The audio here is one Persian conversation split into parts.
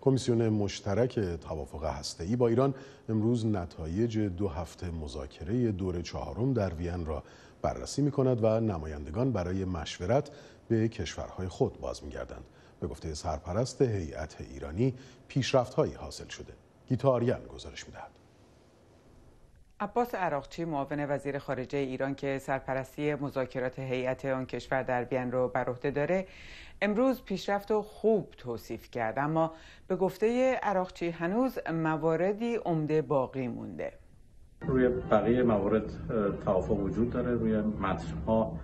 کمیسیون مشترک توافق ای با ایران امروز نتایج دو هفته مذاکره دور چهارم در وین را بررسی می کند و نمایندگان برای مشورت به کشورهای خود باز می گردند. به گفته سرپرست هیئت ایرانی هایی حاصل شده. گیتاریان گزارش دهد. عباس عراقچی معاون وزیر خارجه ایران که سرپرستی مذاکرات هیئت آن کشور در وین رو بر عهده داره امروز پیشرفت و خوب توصیف کرد اما به گفته عراقچی هنوز مواردی عمده باقی مونده روی بقیه موارد توافق وجود داره روی ها،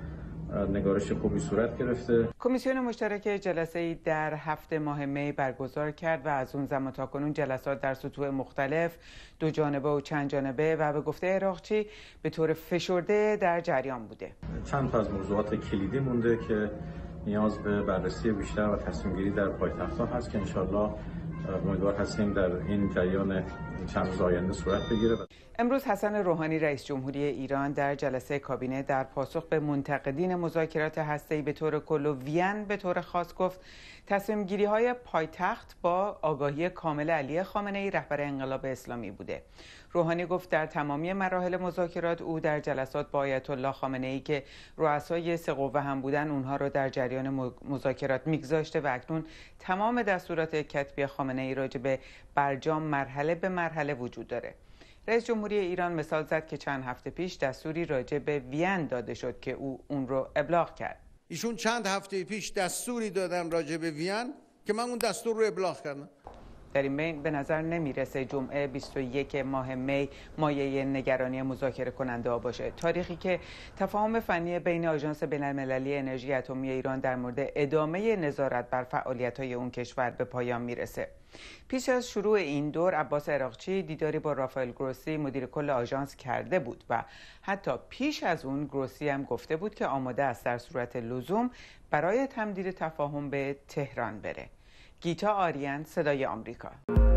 نگارش خوبی صورت گرفته کمیسیون مشترک جلسه ای در هفته ماه می برگزار کرد و از اون زمان تا کنون جلسات در سطوح مختلف دو جانبه و چند جانبه و به گفته عراقچی به طور فشرده در جریان بوده چند تا از موضوعات کلیدی مونده که نیاز به بررسی بیشتر و تصمیم گیری در پایتخت هست که انشالله امیدوار هستیم در این جریان چند روز صورت بگیره امروز حسن روحانی رئیس جمهوری ایران در جلسه کابینه در پاسخ به منتقدین مذاکرات هسته‌ای به طور کل و وین به طور خاص گفت تصمیم های پایتخت با آگاهی کامل علی خامنه ای رهبر انقلاب اسلامی بوده. روحانی گفت در تمامی مراحل مذاکرات او در جلسات با آیت الله خامنه ای که رؤسای سه قوه هم بودن اونها رو در جریان مذاکرات میگذاشته و اکنون تمام دستورات کتبی خامنه ای راجع به برجام مرحله به مرحله وجود داره. رئیس جمهوری ایران مثال زد که چند هفته پیش دستوری راجع به وین داده شد که او اون رو ابلاغ کرد ایشون چند هفته پیش دستوری دادن راجع به وین که من اون دستور رو ابلاغ کردم بین به نظر نمیرسه جمعه 21 ماه می مایه نگرانی مذاکره کننده ها باشه تاریخی که تفاهم فنی بین آژانس بین المللی انرژی اتمی ایران در مورد ادامه نظارت بر فعالیت های اون کشور به پایان میرسه پیش از شروع این دور عباس عراقچی دیداری با رافائل گروسی مدیر کل آژانس کرده بود و حتی پیش از اون گروسی هم گفته بود که آماده است در صورت لزوم برای تمدید تفاهم به تهران بره گیتا آریان صدای آمریکا